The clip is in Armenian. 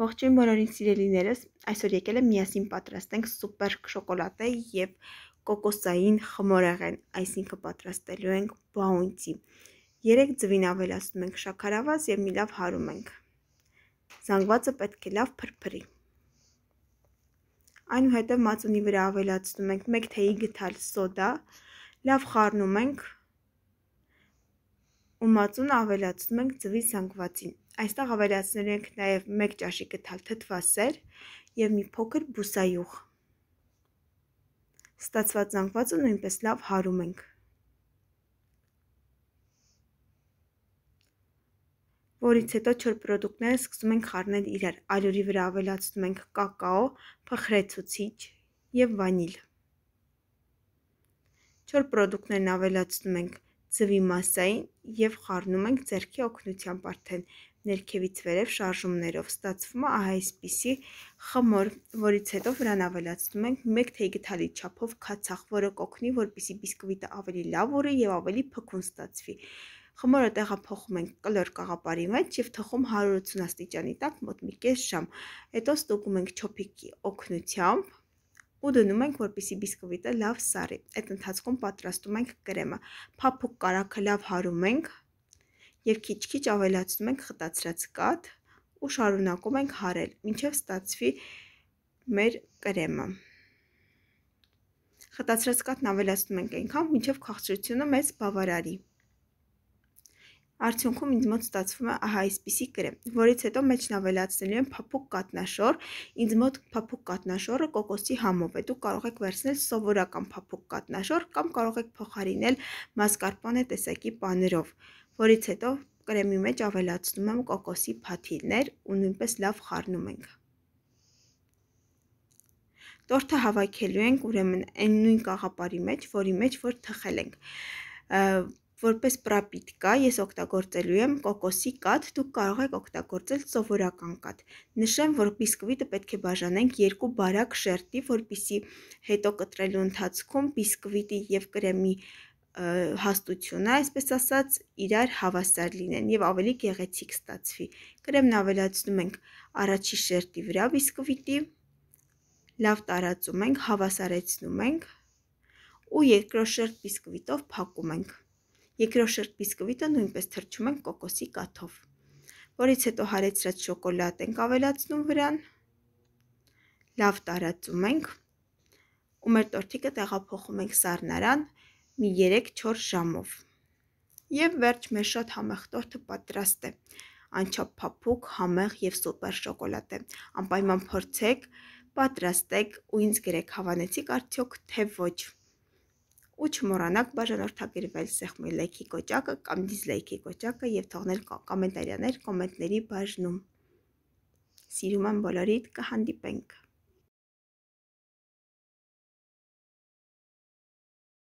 Ողջույն բոլորին սիրելիներս, այսօր եկել եմ միասին պատրաստենք սուպեր շոկոլատե եւ կոկոսային խմորեղեն, այսինքն պատրաստելու ենք բաունտի։ 3 ձվին ավելացնում ենք շաքարավազ եւ մի լավ հարում ենք։ Զանգվածը պետք է լավ փրփրի։ Այնուհետև մածունի վրա ավելացնում ենք 1 թեյի գթալ սոդա, լավ խառնում ենք ու մածունը ավելացնում ենք ձվի զանգվածին Այստեղ ավելացնել ենք նաև 1 ճաշի գթալ թթվասեր եւ մի փոքր բուսայուղ։ Ստացված զանգվածը նույնպես լավ հարում ենք։ Որից հետո չոր պրոդուկտները սկսում ենք խառնել իրար։ Ալյուրի վրա ավելացնում ենք կակաո, փխրեցուցիչ եւ վանիլ։ Չոր պրոդուկտներն ավելացնում ենք ձվի massային եւ խառնում ենք ձեռքի օգնությամբ արդեն ներքևից վերև շարժումներով ստացվում է ահա այսպիսի խմոր, որից հետո վրան ավելացնում ենք 1 թեյ գթալի չափով քացախ, որը կօգնի, որպիսի բիսկվիտը ավելի լավ օրի եւ ավելի փքուն ստացվի։ Խմորը տեղափոխում ենք կլոր կաղապարի մեջ եւ թխում 180 աստիճանի տակ մոտ մի կես ժամ։ Հետո ստուգում ենք չոփիկի օգնությամբ ու դնում ենք, որպիսի բիսկվիտը լավ սարի։ Այդ ընթացքում պատրաստում ենք կրեմը։ Փափուկ կարակը լավ հարում ենք եւ քիչ-քիչ ավելացնում ենք խտացրած կաթ ու շարունակում ենք հարել, մինչեւ ստացվի մեր կրեմը։ Խտացրած կաթն ավելացնում ենք այնքան, մինչեւ քաղցրությունը մեզ բավարարի։ Արդյունքում ինձ մոտ ստացվում է ահա այսպիսի կրեմ, որից հետո մեջն ավելացնելու եմ փափուկ կատնաշոր, ինձ մոտ փափուկ կատնաշորը կոկոսի համով է, դուք կարող եք վերցնել սովորական փափուկ կատնաշոր կամ կարող եք փոխարինել մասկարպոնե տեսակի պաներով, որից հետո կրեմի մեջ ավելացնում եմ կոկոսի փաթիլներ ու նույնպես լավ խառնում ենք։ Տորթը հավաքելու ենք ուրեմն այն նույն կաղապարի մեջ, որի մեջ որ թխել ենք Որպես պրապիտկա ես օգտագործելու եմ կոկոսի կաթ, դուք կարող եք օգտագործել սովորական կաթ։ Նշեմ, որ բիսկվիտը պետք է բաժանենք երկու բարակ շերտի, որպիսի հետո կտրելու ընթացքում բիսկվիտի եւ կրեմի հաստությունը, այսպես ասած, իրար հավասար լինեն եւ ավելի գեղեցիկ ստացվի։ Կրեմն ավելացնում ենք առաջի շերտի վրա բիսկվիտի, լավ տարածում ենք, հավասարեցնում ենք ու երկրորդ շերտ բիսկվիտով փակում ենք։ Երկրորդ շերտ բիսկվիտը նույնպես թրջում ենք կոկոսի կաթով, որից հետո հարեցրած շոկոլադ ենք ավելացնում վրան, լավ տարածում ենք, ու մեր տորթիկը տեղափոխում ենք սառնարան մի 3-4 ժամով։ Եվ վերջ մեր շատ համեղ տորթը պատրաստ է։ Անչափ փափուկ, համեղ եւ սուպեր շոկոլադ է։ Անպայման փորձեք, պատրաստեք ու ինձ գրեք հավանեցիք արդյոք թե ոչ ու չմոռանաք բաժանորդագրվել սեղմել լայքի կոճակը կամ դիզլայքի կոճակը եւ թողնել կոմենտարիաներ կոմենտների բաժնում։ Սիրում եմ բոլորիդ, կհանդիպենք։